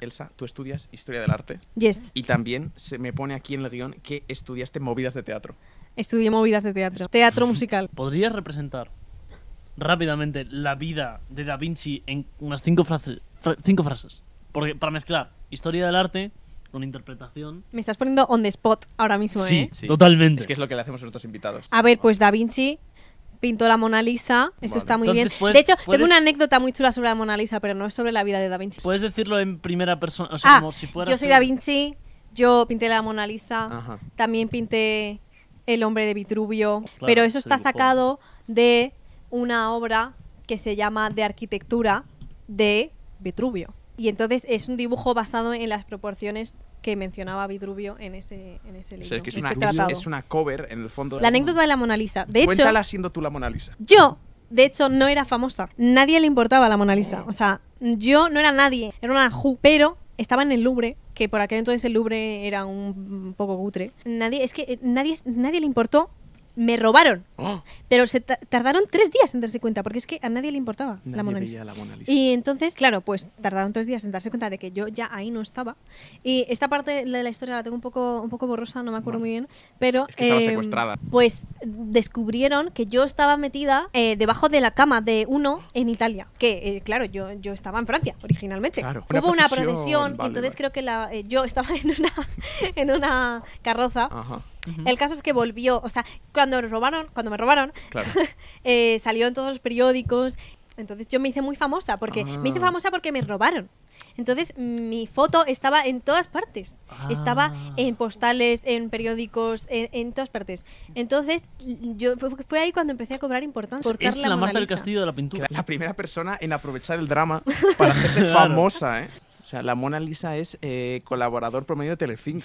Elsa, tú estudias historia del arte. Yes. Y también se me pone aquí en el guión que estudiaste movidas de teatro. Estudié movidas de teatro. Teatro musical. ¿Podrías representar rápidamente la vida de Da Vinci en unas cinco, frases cinco frases? Porque para mezclar historia del arte con interpretación. Me estás poniendo on the spot ahora mismo, ¿eh? Sí, totalmente. Es que es lo que le hacemos a nuestros invitados. A ver, pues Da Vinci pintó la Mona Lisa, eso está muy bien. de hecho, tengo una anécdota muy chula sobre la Mona Lisa, pero no es sobre la vida de Da Vinci. Puedes decirlo en primera persona, ah, como Yo soy Da Vinci, yo pinté la Mona Lisa, también pinté El hombre de Vitruvio, pero eso está sacado de una obra que se llama De arquitectura de Vitruvio. Y entonces es un dibujo basado en las proporciones que mencionaba Vitruvio en ese, libro. es, una, cover, en el fondo. La anécdota de la Mona Lisa. De Cuéntala siendo tú la Mona Lisa. Yo, de hecho, no era famosa. Nadie le importaba la Mona Lisa. O sea, yo no era nadie. Era una ju. Pero estaba en el Louvre, que por aquel entonces el Louvre era un poco cutre. Nadie, es que eh, nadie, nadie le importó me robaron. Oh. Pero se tardaron tres días en darse cuenta, porque es que a nadie le importaba la, Mona Lisa. Y entonces, claro, pues tardaron tres días en darse cuenta de que yo ya ahí no estaba. Y esta parte de la historia la tengo un poco, un poco borrosa, no me acuerdo muy bien, pero... Eh, pues descubrieron que yo estaba metida eh, debajo de la cama de uno en Italia. Que, eh, claro, yo, yo estaba en Francia originalmente. Hubo una procesión, entonces creo que la, eh, yo estaba en una, en una carroza. El caso es que volvió, o sea, cuando robaron, cuando me robaron, salió en todos los periódicos. Entonces yo me hice muy famosa porque me hice ah. famosa porque me robaron. Entonces mi foto estaba en todas partes. Estaba ah. en postales, en periódicos, en, todas partes. Entonces yo fue, ahí cuando empecé a cobrar importancia. Es la, la del Castillo de la pintura. La primera persona en aprovechar el drama para hacerse famosa, ¿eh? O sea, la Mona Lisa es eh, colaborador promedio de Telecinco.